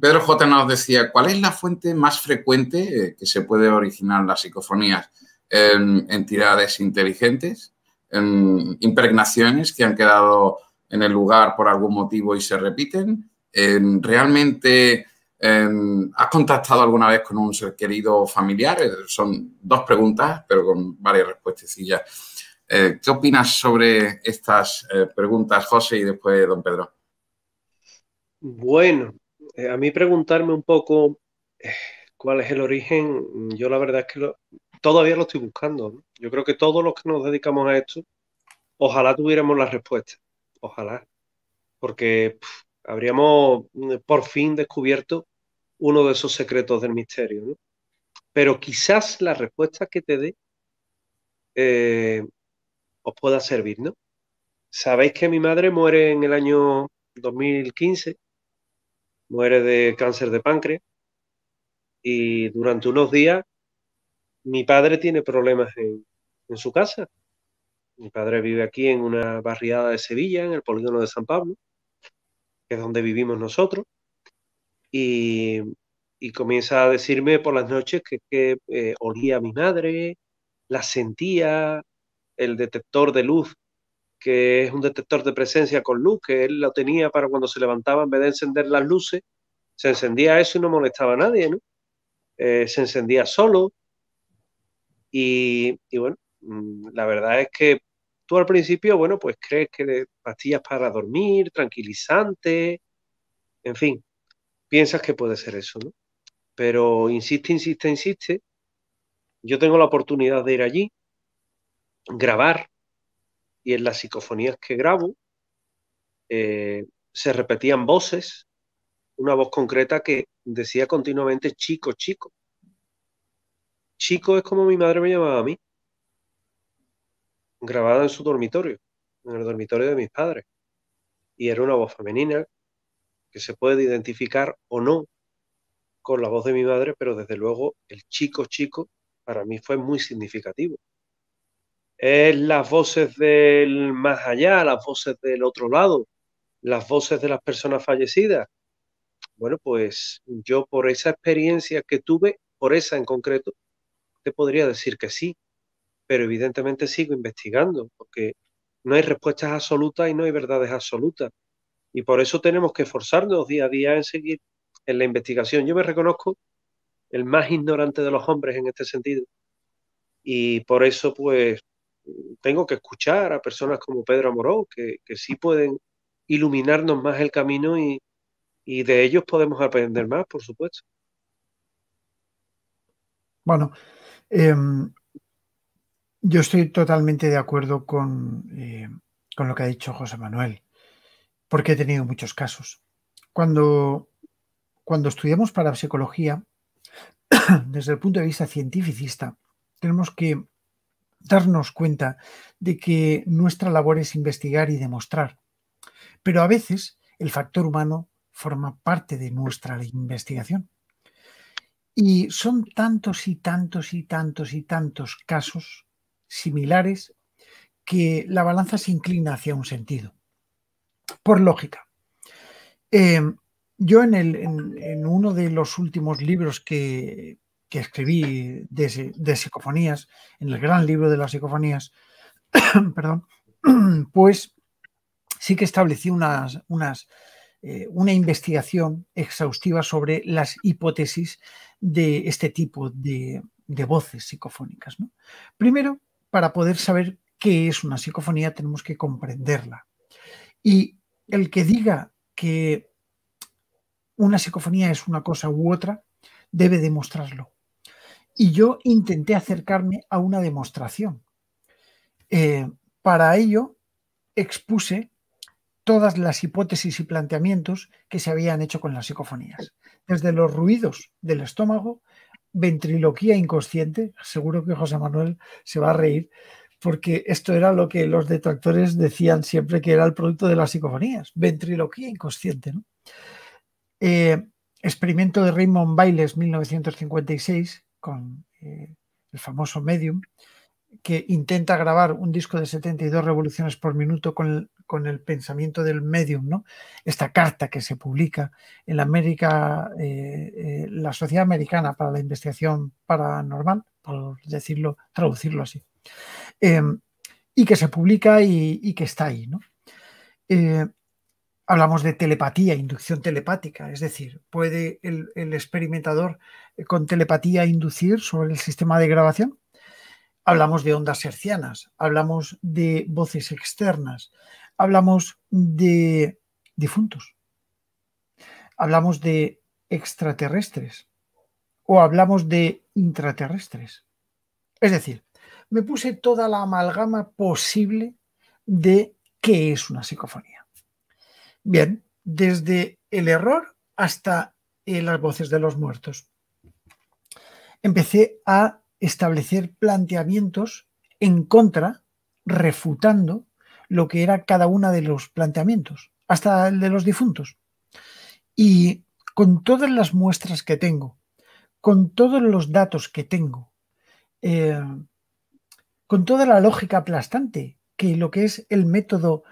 Pedro J nos decía, ¿cuál es la fuente más frecuente que se puede originar las psicofonías? En entidades inteligentes, en impregnaciones que han quedado en el lugar por algún motivo y se repiten. ¿Realmente has contactado alguna vez con un ser querido familiar? Son dos preguntas, pero con varias respuestas. Eh, ¿Qué opinas sobre estas eh, preguntas, José, y después don Pedro? Bueno, eh, a mí preguntarme un poco cuál es el origen, yo la verdad es que todavía lo estoy buscando. Yo creo que todos los que nos dedicamos a esto, ojalá tuviéramos la respuesta, ojalá, porque habríamos mm, por fin descubierto uno de esos secretos del misterio. Pero quizás la respuesta que te dé eh, os pueda servir, ¿no? Sabéis que mi madre muere en el año 2015, muere de cáncer de páncreas y durante unos días mi padre tiene problemas en, su casa. Mi padre vive aquí en una barriada de Sevilla, en el polígono de San Pablo, que es donde vivimos nosotros. Y, comienza a decirme por las noches que, eh, olía a mi madre, la sentía, el detector de luz, que es un detector de presencia con luz, que él lo tenía para cuando se levantaba, en vez de encender las luces, se encendía eso y no molestaba a nadie, ¿no? Eh, se encendía solo. Y, bueno, mm, la verdad es que tú al principio, bueno, pues crees que pastillas para dormir, tranquilizante, en fin, piensas que puede ser eso, ¿no? Pero insiste, insiste, insiste. Yo tengo la oportunidad de ir allí, grabar y en las psicofonías que grabo eh, se repetían voces, una voz concreta que decía continuamente chico, chico. Chico es como mi madre me llamaba a mí, grabada en su dormitorio, en el dormitorio de mis padres. Y era una voz femenina que se puede identificar o no con la voz de mi madre, pero desde luego el chico, chico, para mí fue muy significativo es las voces del más allá, las voces del otro lado, las voces de las personas fallecidas. Bueno, pues yo por esa experiencia que tuve, por esa en concreto, te podría decir que sí, pero evidentemente sigo investigando, porque no hay respuestas absolutas y no hay verdades absolutas. Y por eso tenemos que esforzarnos día a día en seguir en la investigación. Yo me reconozco el más ignorante de los hombres en este sentido. Y por eso, pues, tengo que escuchar a personas como Pedro Amoró, que, sí pueden iluminarnos más el camino y, de ellos podemos aprender más, por supuesto. Bueno, em, yo estoy totalmente de acuerdo con, eh, con, lo que ha dicho José Manuel, porque he tenido muchos casos. Cuando, cuando estudiamos psicología desde el punto de vista cientificista, tenemos que darnos cuenta de que nuestra labor es investigar y demostrar. Pero a veces el factor humano forma parte de nuestra investigación. Y son tantos y tantos y tantos y tantos casos similares que la balanza se inclina hacia un sentido. Por lógica. Eh, yo en, en, uno de los últimos libros que que escribí de, psicofonías, en el gran libro de las psicofonías, perdón, pues sí que establecí unas, unas, eh, una investigación exhaustiva sobre las hipótesis de este tipo de, voces psicofónicas. Primero, para poder saber qué es una psicofonía, tenemos que comprenderla. Y el que diga que una psicofonía es una cosa u otra, debe demostrarlo. Y yo intenté acercarme a una demostración. Eh, para ello expuse todas las hipótesis y planteamientos que se habían hecho con las psicofonías, desde los ruidos del estómago, ventriloquía inconsciente, seguro que José Manuel se va a reír, porque esto era lo que los detractores decían siempre que era el producto de las psicofonías, ventriloquía inconsciente. Eh, experimento de Raymond Bailes, 1956, con eh, el famoso Medium, que intenta grabar un disco de 72 revoluciones por minuto con el, pensamiento del medium, ¿no? Esta carta que se publica en la América, eh, eh, la Sociedad Americana para la Investigación Paranormal, por decirlo, traducirlo así, em, y que se publica y, y que está ahí, ¿no? hablamos de telepatía, inducción telepática, es decir, ¿puede el, experimentador eh, con telepatía inducir sobre el sistema de grabación? Hablamos de ondas hercianas, hablamos de voces externas, hablamos de difuntos, hablamos de extraterrestres o hablamos de intraterrestres. Es decir, me puse toda la amalgama posible de qué es una psicofonía. Bien, desde el error hasta eh, las voces de los muertos. Empecé a establecer planteamientos en contra, refutando lo que era cada uno de los planteamientos, hasta el de los difuntos. Y con todas las muestras que tengo, con todos los datos que tengo, eh, con toda la lógica aplastante que lo que es el método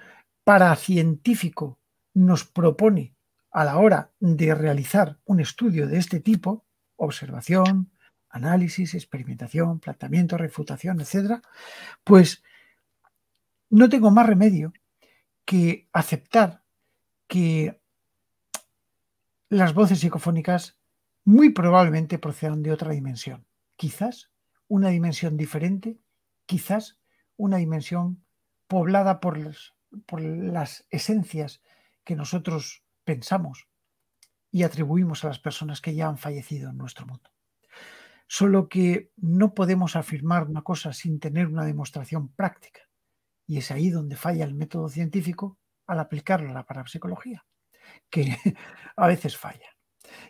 paracientífico nos propone a la hora de realizar un estudio de este tipo, observación, análisis, experimentación, planteamiento, refutación, etc., pues no tengo más remedio que aceptar que las voces psicofónicas muy probablemente procedan de otra dimensión, quizás una dimensión diferente, quizás una dimensión poblada por, por las esencias que nosotros pensamos y atribuimos a las personas que ya han fallecido en nuestro mundo. Solo que no podemos afirmar una cosa sin tener una demostración práctica. Y es ahí donde falla el método científico al aplicarlo a la parapsicología, que a veces falla.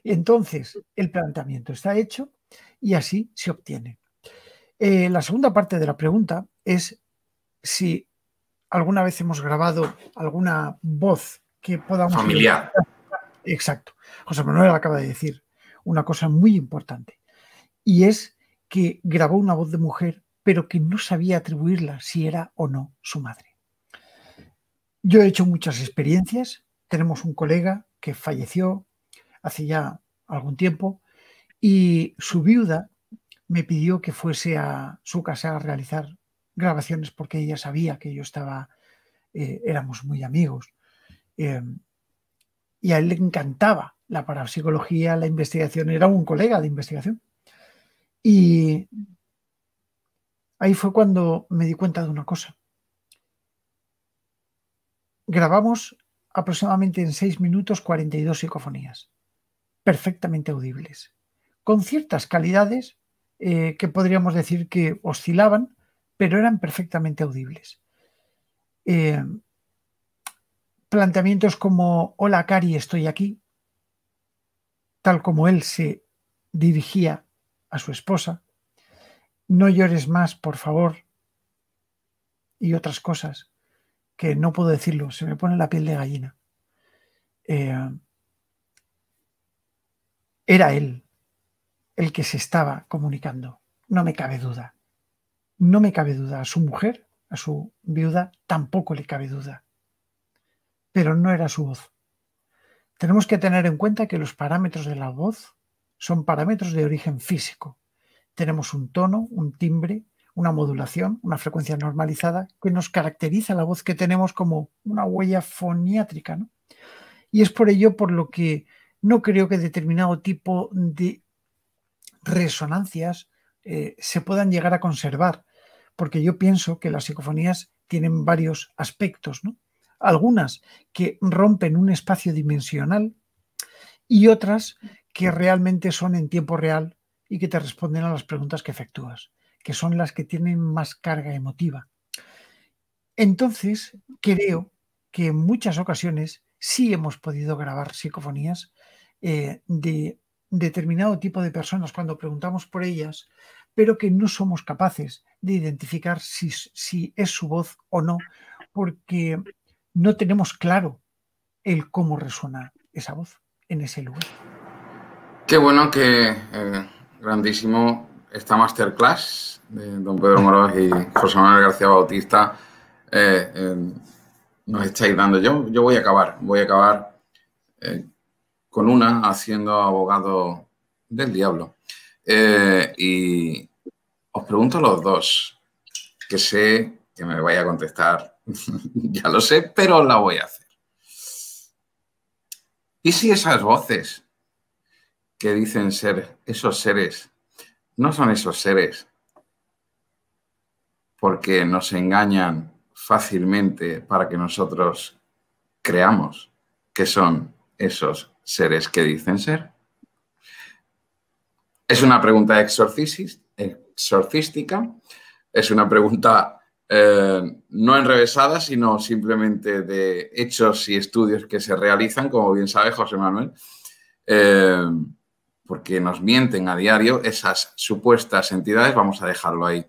Entonces, el planteamiento está hecho y así se obtiene. Eh, la segunda parte de la pregunta es si alguna vez hemos grabado alguna voz que podamos... Familiar. Exacto. José Manuel acaba de decir una cosa muy importante y es que grabó una voz de mujer pero que no sabía atribuirla si era o no su madre. Yo he hecho muchas experiencias. Tenemos un colega que falleció hace ya algún tiempo y su viuda me pidió que fuese a su casa a realizar grabaciones porque ella sabía que yo estaba, eh, éramos muy amigos. Em, y a él le encantaba la parapsicología, la investigación, era un colega de investigación. Y ahí fue cuando me di cuenta de una cosa. Grabamos aproximadamente en seis minutos 42 psicofonías, perfectamente audibles, con ciertas calidades eh, que podríamos decir que oscilaban, pero eran perfectamente audibles. Eh, planteamientos como, hola Cari, estoy aquí, tal como él se dirigía a su esposa, no llores más, por favor, y otras cosas que no puedo decirlo, se me pone la piel de gallina. Eh, era él el que se estaba comunicando, no me cabe duda. No me cabe duda. A su mujer, a su viuda, tampoco le cabe duda pero no era su voz. Tenemos que tener en cuenta que los parámetros de la voz son parámetros de origen físico. Tenemos un tono, un timbre, una modulación, una frecuencia normalizada que nos caracteriza la voz que tenemos como una huella foniátrica. ¿no? Y es por ello por lo que no creo que determinado tipo de resonancias eh, se puedan llegar a conservar, porque yo pienso que las psicofonías tienen varios aspectos. ¿no? algunas que rompen un espacio dimensional y otras que realmente son en tiempo real y que te responden a las preguntas que efectúas, que son las que tienen más carga emotiva. Entonces, creo que en muchas ocasiones sí hemos podido grabar psicofonías eh, de determinado tipo de personas cuando preguntamos por ellas, pero que no somos capaces de identificar si, si es su voz o no, porque no tenemos claro el cómo resuena esa voz en ese lugar. Qué bueno que eh, grandísimo esta masterclass de don Pedro Morales y José Manuel García Bautista eh, nos estáis dando. Yo, yo voy a acabar, voy a acabar eh, con una haciendo abogado del diablo. y os pregunto a los dos, que sé que me vaya a contestar ya lo sé, pero la voy a hacer. ¿Y si esas voces que dicen ser esos seres no son esos seres? Porque nos engañan fácilmente para que nosotros creamos que son esos seres que dicen ser. Es una pregunta exorcística, es una pregunta eh, no enrevesadas, sino simplemente de hechos y estudios que se realizan, como bien sabe José Manuel, eh, porque nos mienten a diario esas supuestas entidades, vamos a dejarlo ahí,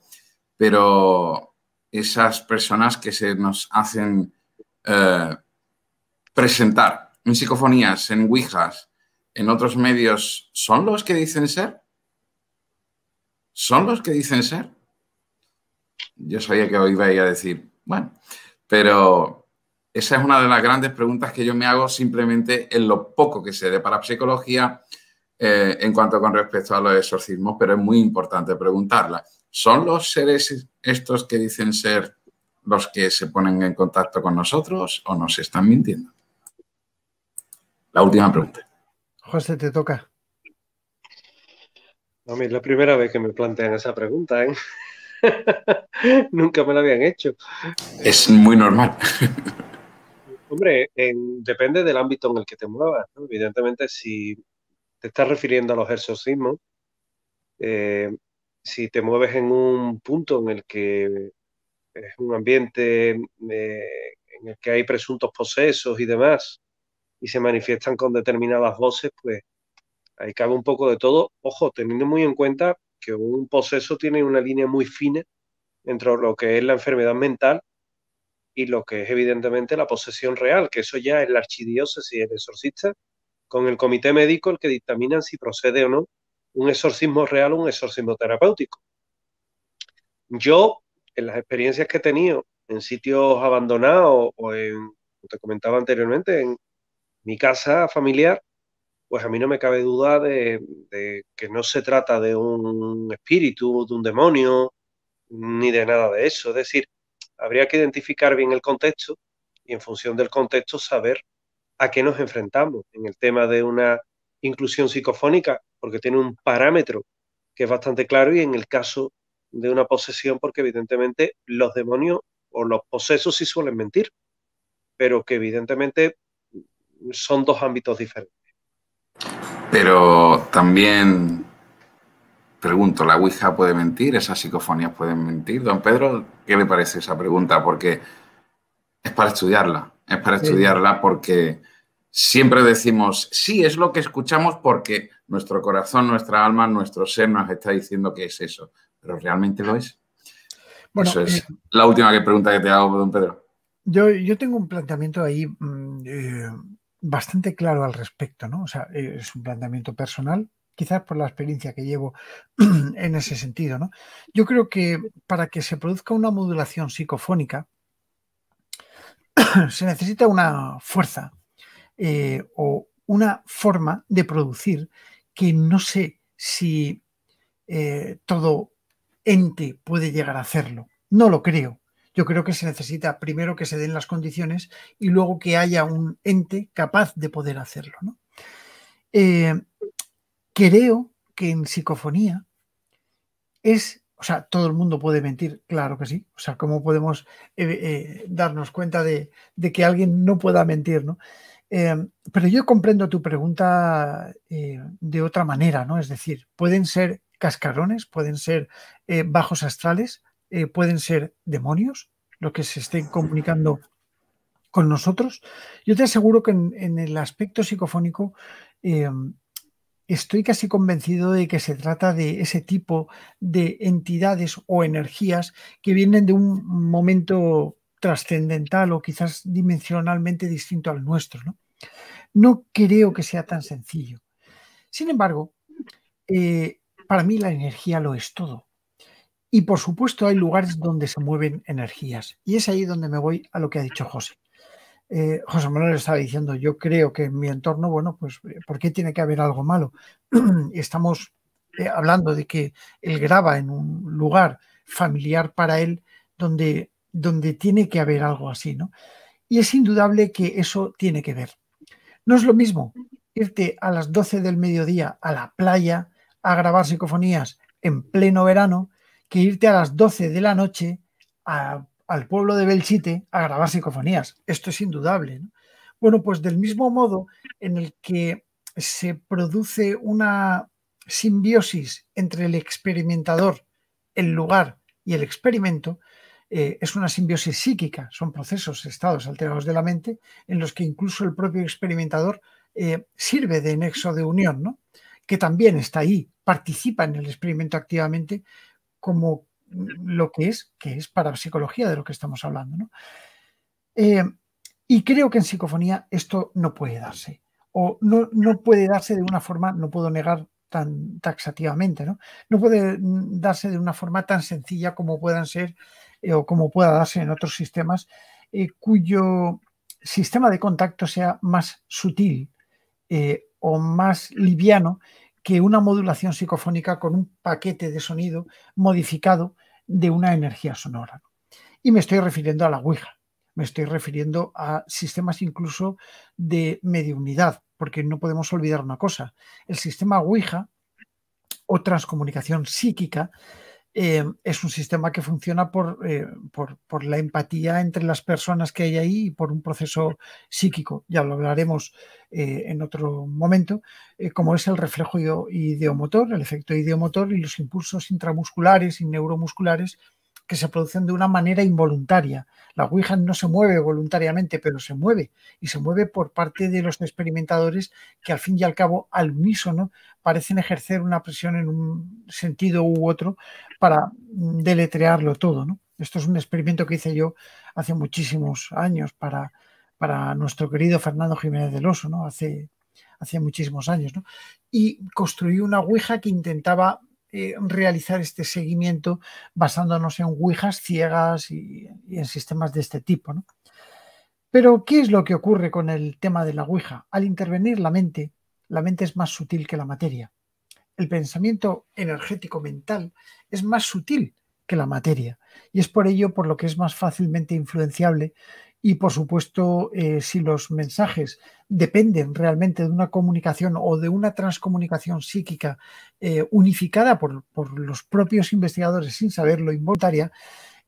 pero esas personas que se nos hacen eh, presentar en psicofonías, en ouijas, en otros medios, ¿son los que dicen ser? ¿Son los que dicen ser? yo sabía que hoy iba a decir, bueno, pero esa es una de las grandes preguntas que yo me hago simplemente en lo poco que sé de parapsicología psicología eh, en cuanto con respecto a los exorcismos, pero es muy importante preguntarla. ¿Son los seres estos que dicen ser los que se ponen en contacto con nosotros o nos están mintiendo? La última pregunta. José, te toca. A es la primera vez que me plantean esa pregunta, ¿eh? Nunca me lo habían hecho. Es muy normal. Hombre, depende del ámbito en el que te muevas. Evidentemente, si te estás refiriendo a los exorcismos, eh, si te mueves en un punto en el que es un ambiente eh, en el que hay presuntos posesos y demás, y se manifiestan con determinadas voces, pues ahí cabe un poco de todo. Ojo, teniendo muy en cuenta que un poseso tiene una línea muy fina entre lo que es la enfermedad mental y lo que es evidentemente la posesión real, que eso ya es la archidiócesis y el exorcista, con el comité médico el que dictamina si procede o no un exorcismo real o un exorcismo terapéutico. Yo, en las experiencias que he tenido en sitios abandonados o en, como te comentaba anteriormente, en mi casa familiar, pues a mí no me cabe duda de, que no se trata de un espíritu, de un demonio, ni de nada de eso. Es decir, habría que identificar bien el contexto y en función del contexto saber a qué nos enfrentamos en el tema de una inclusión psicofónica, porque tiene un parámetro que es bastante claro y en el caso de una posesión, porque evidentemente los demonios o los posesos sí suelen mentir, pero que evidentemente son dos ámbitos diferentes. Pero también pregunto, ¿la Ouija puede mentir? ¿Esas psicofonías pueden mentir? Don Pedro, ¿qué le parece esa pregunta? Porque es para estudiarla, es para estudiarla porque siempre decimos, sí, es lo que escuchamos porque nuestro corazón, nuestra alma, nuestro ser nos está diciendo que es eso, pero realmente lo es. Bueno, eso es eh, la última pregunta que te hago, don Pedro. Yo, tengo un planteamiento ahí mm, eh, bastante claro al respecto, ¿no? O sea, es un planteamiento personal, quizás por la experiencia que llevo en ese sentido, ¿no? Yo creo que para que se produzca una modulación psicofónica se necesita una fuerza eh, o una forma de producir que no sé si eh, todo ente puede llegar a hacerlo. No lo creo yo creo que se necesita primero que se den las condiciones y luego que haya un ente capaz de poder hacerlo. Eh, creo que en psicofonía es o sea, todo el mundo puede mentir, claro que sí. O sea, ¿cómo podemos eh, eh, darnos cuenta de, que alguien no pueda mentir, ¿no? pero yo comprendo tu pregunta de otra manera, ¿no? Es decir, pueden ser cascarones, pueden ser bajos astrales, eh, pueden ser demonios los que se estén comunicando con nosotros. Yo te aseguro que en, el aspecto psicofónico eh, estoy casi convencido de que se trata de ese tipo de entidades o energías que vienen de un momento trascendental o quizás dimensionalmente distinto al nuestro. No, creo que sea tan sencillo. Sin embargo, eh, para mí la energía lo es todo. Y por supuesto hay lugares donde se mueven energías. Y es ahí donde me voy a lo que ha dicho José. Eh, José Manuel estaba diciendo, yo creo que en mi entorno, bueno, pues, eh, ¿por qué tiene que haber algo malo? Estamos eh, hablando de que él graba en un lugar familiar para él donde, donde tiene que haber algo así, ¿no? Y es indudable que eso tiene que ver. No es lo mismo irte a las 12 del mediodía a la playa a grabar psicofonías en pleno verano que irte a las 12 de la noche al pueblo de Belchite a grabar psicofonías. Esto es indudable. Bueno, pues del mismo modo en el que se produce una simbiosis entre el experimentador, el lugar y el experimento, eh, es una simbiosis psíquica, son procesos, estados alterados de la mente, en los que incluso el propio experimentador eh, sirve de nexo de unión, que también está ahí, participa en el experimento activamente, como lo que es, que es psicología de lo que estamos hablando. Eh, y creo que en psicofonía esto no puede darse, o no, puede darse de una forma, no puedo negar tan taxativamente, ¿no? No puede darse de una forma tan sencilla como puedan ser eh, o como pueda darse en otros sistemas eh, cuyo sistema de contacto sea más sutil o más liviano que una modulación psicofónica con un paquete de sonido modificado de una energía sonora. Y me estoy refiriendo a la Ouija, me estoy refiriendo a sistemas incluso de mediunidad, porque no podemos olvidar una cosa, el sistema Ouija o transcomunicación psíquica eh, es un sistema que funciona eh, por, la empatía entre las personas que hay ahí y por un proceso psíquico. Ya lo hablaremos eh, en otro momento, como es el reflejo ideomotor, el efecto ideomotor y los impulsos intramusculares y neuromusculares que se producen de una manera involuntaria. La Ouija no se mueve voluntariamente, pero se mueve y se mueve por parte de los experimentadores que al fin y al cabo, al unísono, parecen ejercer una presión en un sentido u otro para mm, deletrearlo todo. Esto es un experimento que hice yo hace muchísimos años para, para nuestro querido Fernando Jiménez del Oso, ¿no? hace, hace muchísimos años. Y construí una Ouija que intentaba eh, realizar este seguimiento basándonos en ouijas ciegas y, en sistemas de este tipo. Pero, ¿qué es lo que ocurre con el tema de la ouija? Al intervenir la mente, la mente es más sutil que la materia. El pensamiento energético mental es más sutil que la materia y es por ello por lo que es más fácilmente influenciable y por supuesto eh, si los mensajes dependen realmente de una comunicación o de una transcomunicación psíquica eh, unificada por, los propios investigadores sin saberlo involuntaria,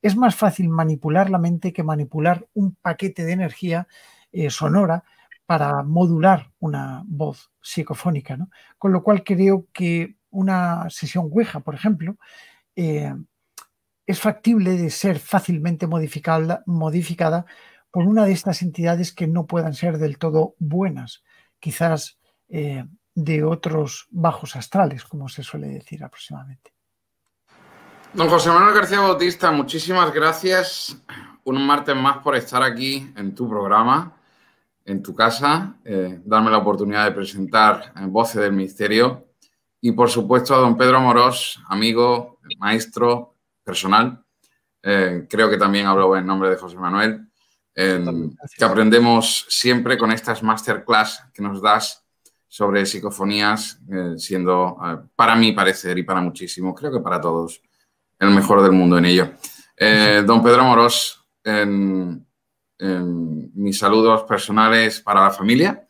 es más fácil manipular la mente que manipular un paquete de energía eh, sonora para modular una voz psicofónica. Con lo cual creo que una sesión Ouija, por ejemplo, es factible de ser fácilmente modificada con una de estas entidades que no puedan ser del todo buenas, quizás eh, de otros bajos astrales, como se suele decir aproximadamente. Don José Manuel García Bautista, muchísimas gracias un martes más por estar aquí en tu programa, en tu casa, eh, darme la oportunidad de presentar en eh, Voces del Ministerio y por supuesto a don Pedro Morós, amigo, maestro, personal. creo que también hablo en nombre de José Manuel. Em, que aprendemos siempre con estas masterclass que nos das sobre psicofonías, eh, siendo eh, para mí parecer y para muchísimos, creo que para todos, el mejor del mundo en ello. Eh, don Pedro Moros, mis saludos personales para la familia,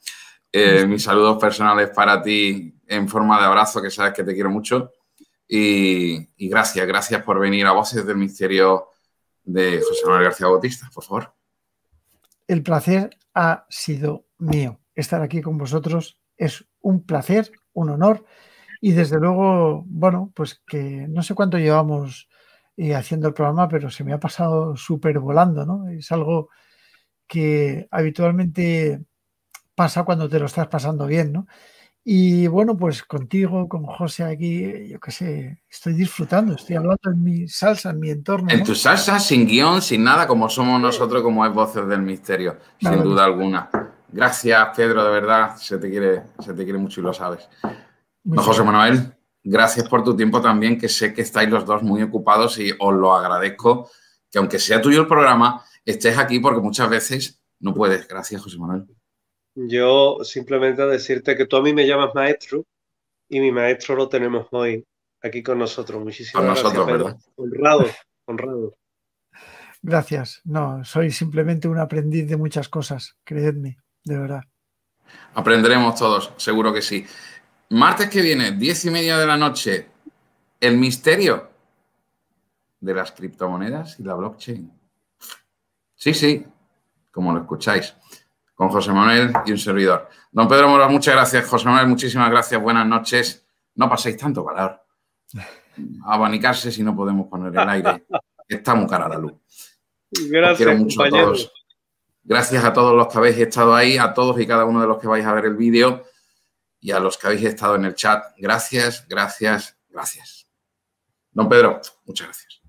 mis saludos personales para ti en forma de abrazo, que sabes que te quiero mucho. Y, gracias, gracias por venir a Voces del Misterio de José Manuel García Bautista, por favor. El placer ha sido mío. Estar aquí con vosotros es un placer, un honor y desde luego, bueno, pues que no sé cuánto llevamos eh, haciendo el programa, pero se me ha pasado súper volando, ¿no? Es algo que habitualmente pasa cuando te lo estás pasando bien, ¿no? Y bueno, pues contigo, con José aquí, yo qué sé, estoy disfrutando, estoy hablando en mi salsa, en mi entorno. En tu salsa, sin guión, sin nada, como somos nosotros, como es Voces del Misterio, sin duda alguna. Gracias, Pedro, de verdad, se te quiere, se te quiere mucho y lo sabes. José Manuel, gracias por tu tiempo también, que sé que estáis los dos muy ocupados y os lo agradezco, que aunque sea tuyo el programa, estés aquí porque muchas veces no puedes. Gracias, José Manuel. Yo simplemente decirte que tú a mí me llamas maestro y mi maestro lo tenemos hoy aquí con nosotros. Muchísimas con nosotros, Honrado, honrado. Gracias. No, soy simplemente un aprendiz de muchas cosas, creedme, de verdad. Aprenderemos todos, seguro que sí. Martes que viene, diez y media de la noche, el misterio de las criptomonedas y la blockchain. Sí, sí, como lo escucháis con José Manuel y un servidor. Don Pedro Moras, muchas gracias. José Manuel, muchísimas gracias. Buenas noches. No paséis tanto calor. Abanicarse si no podemos poner el aire. Está muy cara la luz. Gracias, a todos. Gracias a todos los que habéis estado ahí, a todos y cada uno de los que vais a ver el vídeo y a los que habéis estado en el chat. Gracias, gracias, gracias. Don Pedro, muchas gracias.